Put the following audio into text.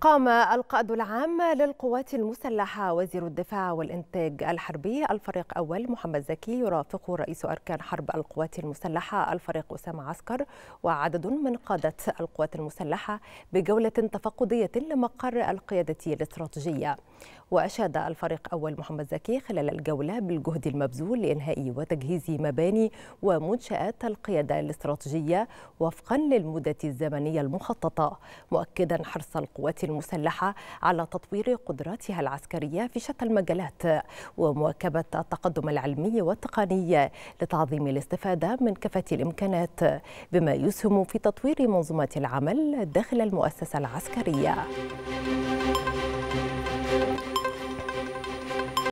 قام القائد العام للقوات المسلحة وزير الدفاع والإنتاج الحربي الفريق أول محمد زكي يرافق رئيس أركان حرب القوات المسلحة الفريق أسامة عسكر وعدد من قادة القوات المسلحة بجولة تفقدية لمقر القيادة الاستراتيجية وأشاد الفريق أول محمد زكي خلال الجولة بالجهد المبذول لإنهاء وتجهيز مباني ومنشآت القيادة الاستراتيجية وفقا للمدة الزمنية المخططة مؤكدا حرص القوات المسلحة على تطوير قدراتها العسكرية في شتى المجالات ومواكبة التقدم العلمي والتقني لتعظيم الاستفادة من كافة الإمكانات بما يسهم في تطوير منظومة العمل داخل المؤسسة العسكرية.